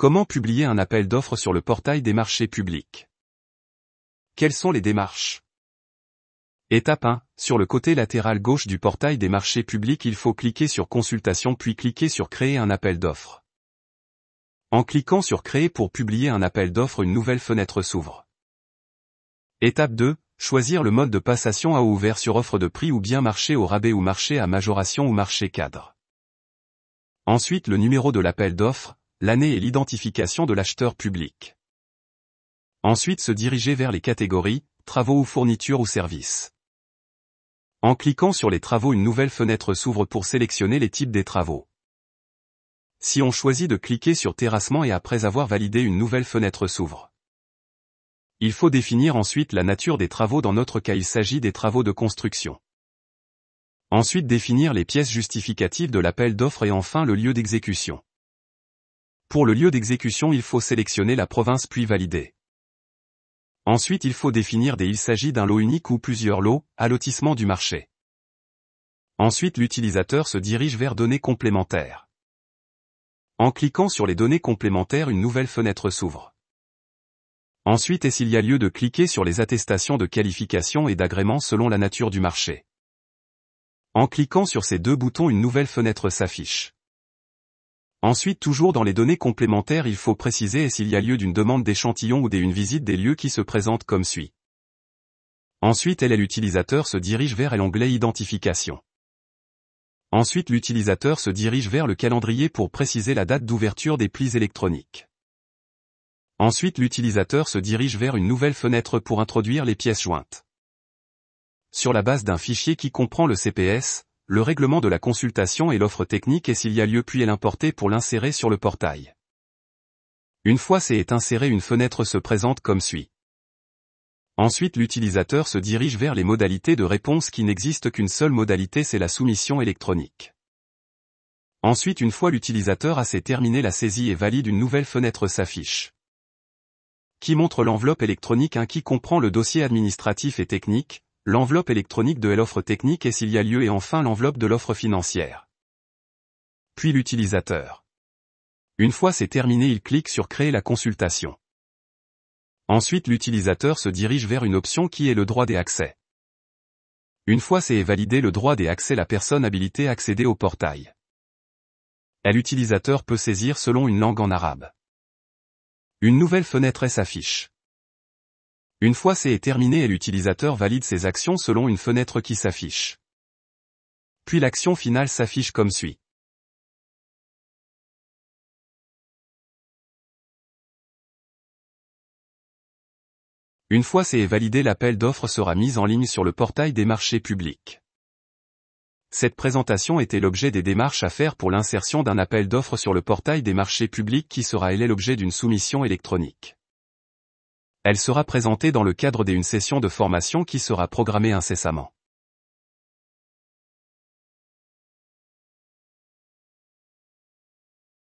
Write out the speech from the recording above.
Comment publier un appel d'offres sur le portail des marchés publics Quelles sont les démarches Étape 1. Sur le côté latéral gauche du portail des marchés publics, il faut cliquer sur Consultation puis cliquer sur Créer un appel d'offres. En cliquant sur Créer pour publier un appel d'offres, une nouvelle fenêtre s'ouvre. Étape 2. Choisir le mode de passation à ouvert sur offre de prix ou bien marché au rabais ou marché à majoration ou marché cadre. Ensuite le numéro de l'appel d'offres, l'année et l'identification de l'acheteur public. Ensuite se diriger vers les catégories, travaux ou fournitures ou services. En cliquant sur les travaux une nouvelle fenêtre s'ouvre pour sélectionner les types des travaux. Si on choisit de cliquer sur terrassement et après avoir validé une nouvelle fenêtre s'ouvre. Il faut définir ensuite la nature des travaux dans notre cas il s'agit des travaux de construction. Ensuite définir les pièces justificatives de l'appel d'offres et enfin le lieu d'exécution. Pour le lieu d'exécution il faut sélectionner la province puis valider. Ensuite il faut définir des il s'agit d'un lot unique ou plusieurs lots, allotissement du marché. Ensuite l'utilisateur se dirige vers données complémentaires. En cliquant sur les données complémentaires une nouvelle fenêtre s'ouvre. Ensuite et s'il y a lieu de cliquer sur les attestations de qualification et d'agrément selon la nature du marché. En cliquant sur ces deux boutons une nouvelle fenêtre s'affiche. Ensuite toujours dans les données complémentaires il faut préciser s'il y a lieu d'une demande d'échantillon ou d'une visite des lieux qui se présentent comme suit. Ensuite elle et l'utilisateur se dirige vers l'onglet Identification. Ensuite l'utilisateur se dirige vers le calendrier pour préciser la date d'ouverture des plis électroniques. Ensuite l'utilisateur se dirige vers une nouvelle fenêtre pour introduire les pièces jointes. Sur la base d'un fichier qui comprend le CPS, le règlement de la consultation et l'offre technique et s'il y a lieu puis l'importer pour l'insérer sur le portail. Une fois c'est inséré une fenêtre se présente comme suit. Ensuite l'utilisateur se dirige vers les modalités de réponse qui n'existent qu'une seule modalité c'est la soumission électronique. Ensuite une fois l'utilisateur a c'est terminé la saisie et valide une nouvelle fenêtre s'affiche. Qui montre l'enveloppe électronique un hein, qui comprend le dossier administratif et technique, l'enveloppe électronique de l'offre technique et s'il y a lieu et enfin l'enveloppe de l'offre financière. Puis l'utilisateur. Une fois c'est terminé, il clique sur Créer la consultation. Ensuite l'utilisateur se dirige vers une option qui est le droit des accès. Une fois c'est validé le droit des accès, la personne habilitée accéder au portail. l'utilisateur peut saisir selon une langue en arabe. Une nouvelle fenêtre s'affiche. Une fois c'est terminé et l'utilisateur valide ses actions selon une fenêtre qui s'affiche. Puis l'action finale s'affiche comme suit. Une fois c'est validé l'appel d'offres sera mis en ligne sur le portail des marchés publics. Cette présentation était l'objet des démarches à faire pour l'insertion d'un appel d'offres sur le portail des marchés publics qui sera l'objet d'une soumission électronique. Elle sera présentée dans le cadre d'une session de formation qui sera programmée incessamment.